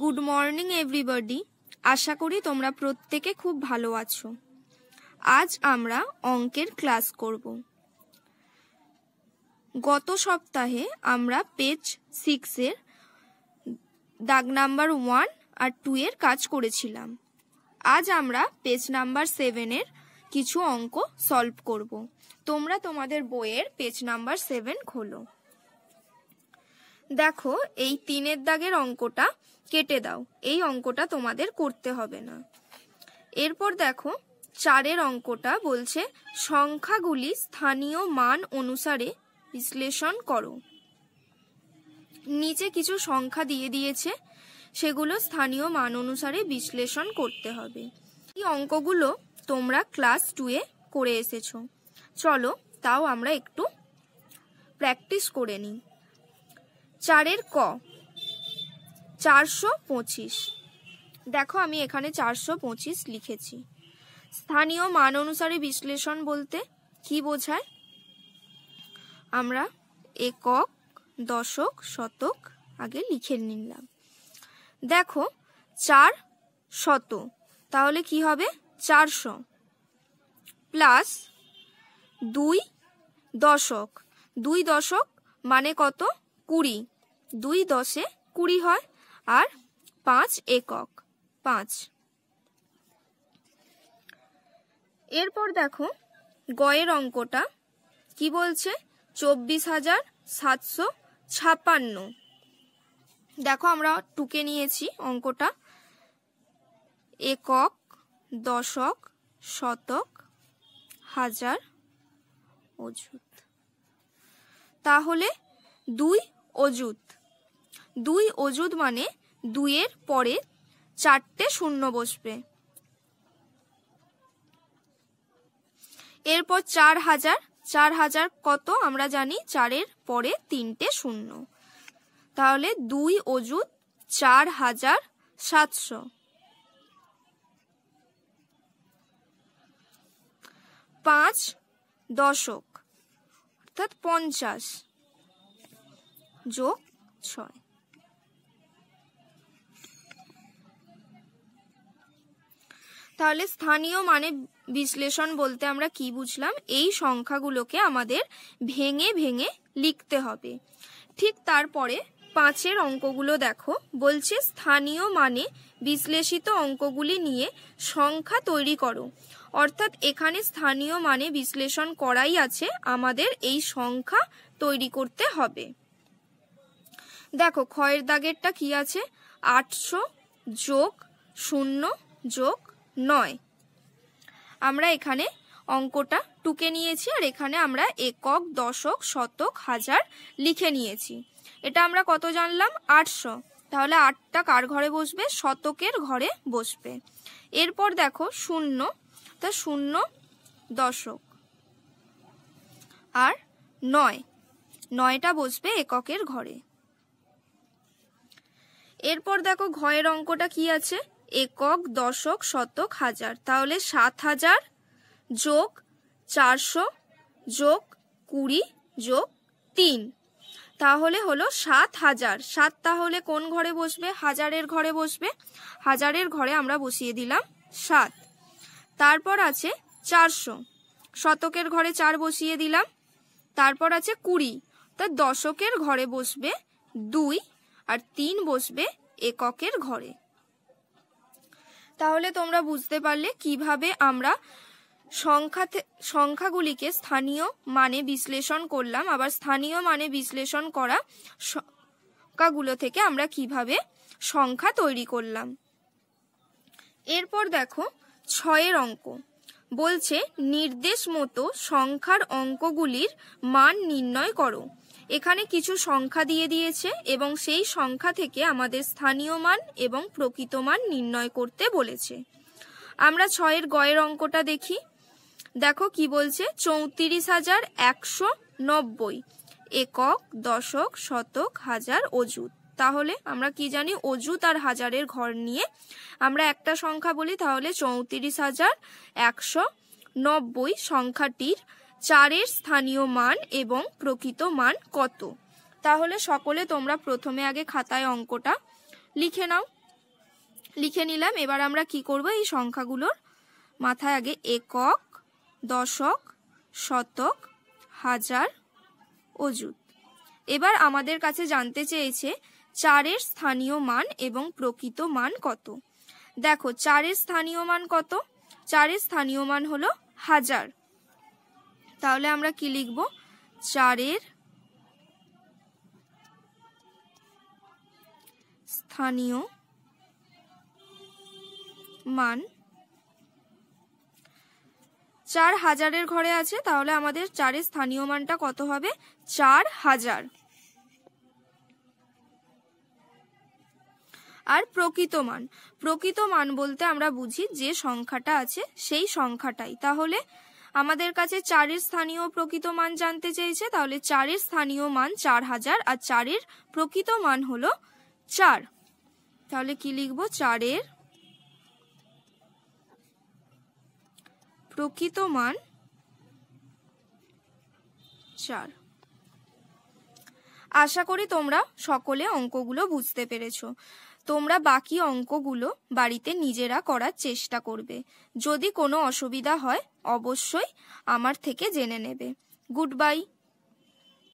good morning everybody আশা করি তোমরা প্রত্যেকে খুব ভালো আছো আজ আমরা অঙ্কের ক্লাস করব গত সপ্তাহে আমরা পেজ সিক্সের দাগ নাম্বার ওয়ান আর টু এর কাজ করেছিলাম আজ আমরা পেজ নাম্বার সেভেনের কিছু অঙ্ক সলভ করব তোমরা তোমাদের বইয়ের পেজ নাম্বার সেভেন খোলো দেখো এই তিনের দাগের অঙ্কটা কেটে দাও এই অঙ্কটা তোমাদের করতে হবে না এরপর দেখো চারের অঙ্কটা বলছে সংখ্যাগুলি স্থানীয় মান অনুসারে বিশ্লেষণ করো নিচে কিছু সংখ্যা দিয়ে দিয়েছে সেগুলো স্থানীয় মান অনুসারে বিশ্লেষণ করতে হবে এই অঙ্কগুলো তোমরা ক্লাস টুয়ে করে এসেছো চলো তাও আমরা একটু প্র্যাকটিস করে নিই চারের ক চারশো পঁচিশ দেখো আমি এখানে চারশো পঁচিশ লিখেছি স্থানীয় মান অনুসারে বিশ্লেষণ বলতে কি বোঝায় আমরা একক দশক শতক আগে লিখে নিলাম দেখো চার শত তাহলে কি হবে চারশো প্লাস দুই দশক দুই দশক মানে কত কুড়ি দুই দশে কুড়ি হয় আর পাঁচ একক পাঁচ এরপর দেখো গয়ের অঙ্কটা কি বলছে চব্বিশ হাজার সাতশো ছাপান্ন দেখো আমরা টুকে নিয়েছি অঙ্কটা একক দশক শতক হাজার অজুত তাহলে দুই অজুত দুই অজুদ মানে দুইয়ের পরে চারটে শূন্য বসবে এরপর চার হাজার চার হাজার কত আমরা জানি চারের পরে তিনটে শূন্য তাহলে দুই অজুদ চার হাজার সাতশো পাঁচ দশক অর্থাৎ পঞ্চাশ যোগ ছয় তাহলে স্থানীয় মানে বিশ্লেষণ বলতে আমরা কি বুঝলাম এই সংখ্যাগুলোকে আমাদের ভেঙে ভেঙে লিখতে হবে ঠিক তারপরে পাঁচের অঙ্কগুলো দেখো বলছে স্থানীয় মানে বিশ্লেষিত অঙ্কগুলি নিয়ে সংখ্যা তৈরি করো অর্থাৎ এখানে স্থানীয় মানে বিশ্লেষণ করাই আছে আমাদের এই সংখ্যা তৈরি করতে হবে দেখো ক্ষয়ের দাগেরটা কি আছে আটশো যোগ শূন্য যোগ নয় আমরা এখানে অঙ্কটা টুকে নিয়েছি আর এখানে আমরা একক দশক শতক হাজার লিখে নিয়েছি এটা আমরা কত জানলাম আটশো তাহলে আটটা কার ঘরে বসবে শতকের ঘরে বসবে এরপর দেখো শূন্য তা শূন্য দশক আর নয় নয়টা বসবে এককের ঘরে এরপর দেখো ঘয়ের অঙ্কটা কি আছে একক দশক শতক হাজার তাহলে সাত হাজার যোগ চারশো যোগ কুড়ি যোগ তিন তাহলে হলো সাত হাজার সাত তাহলে কোন ঘরে বসবে হাজারের ঘরে বসবে হাজারের ঘরে আমরা বসিয়ে দিলাম সাত তারপর আছে চারশো শতকের ঘরে চার বসিয়ে দিলাম তারপর আছে কুড়ি তা দশকের ঘরে বসবে দুই আর তিন বসবে এককের ঘরে তাহলে তোমরা বুঝতে পারলে কিভাবে আমরা সংখ্যা সংখ্যাগুলিকে স্থানীয় মানে বিশ্লেষণ করলাম আবার স্থানীয় মানে বিশ্লেষণ করা সংখ্যাগুলো থেকে আমরা কিভাবে সংখ্যা তৈরি করলাম এরপর দেখো ছয়ের অঙ্ক বলছে নির্দেশ মতো সংখ্যার অঙ্কগুলির মান নির্ণয় করো এখানে কিছু সংখ্যা দিয়ে দিয়েছে এবং সেই সংখ্যা থেকে আমাদের স্থানীয় মান এবং প্রকৃত মান নির্ণয় করতে বলেছে আমরা ছয়ের গয়ের অঙ্কটা দেখি দেখো কি বলছে চৌত্রিশ হাজার একশো নব্বই একক দশক শতক হাজার অজুত তাহলে আমরা কি জানি অজুত আর হাজারের ঘর নিয়ে আমরা একটা সংখ্যা বলি তাহলে চৌত্রিশ হাজার একশো নব্বই সংখ্যাটির চারের স্থানীয় মান এবং প্রকৃত মান কত তাহলে সকলে তোমরা প্রথমে আগে খাতায় অঙ্কটা লিখে নাও লিখে নিলাম এবার আমরা কি করব এই সংখ্যাগুলোর মাথায় আগে একক দশক শতক হাজার অজুত এবার আমাদের কাছে জানতে চেয়েছে চারের স্থানীয় মান এবং প্রকৃত মান কত দেখো চারের স্থানীয় মান কত চারের স্থানীয় মান হলো হাজার তাহলে আমরা কি লিখব চারের স্থানীয় মান চার হাজারের ঘরে আছে তাহলে আমাদের চারের স্থানীয় মানটা কত হবে চার হাজার আর প্রকৃত মান প্রকৃত মান বলতে আমরা বুঝি যে সংখ্যাটা আছে সেই সংখ্যাটাই তাহলে আমাদের কাছে চারের স্থানীয় প্রকৃত মান জানতে চেয়েছে তাহলে চারের স্থানীয় মান চার হাজার আর চারের প্রকৃত মান হলো চার তাহলে কি লিখব চারের প্রকৃত মান চার আশা করি তোমরা সকলে অঙ্কগুলো বুঝতে পেরেছো তোমরা বাকি অঙ্কগুলো বাড়িতে নিজেরা করার চেষ্টা করবে যদি কোনো অসুবিধা হয় অবশ্যই আমার থেকে জেনে নেবে গুড বাই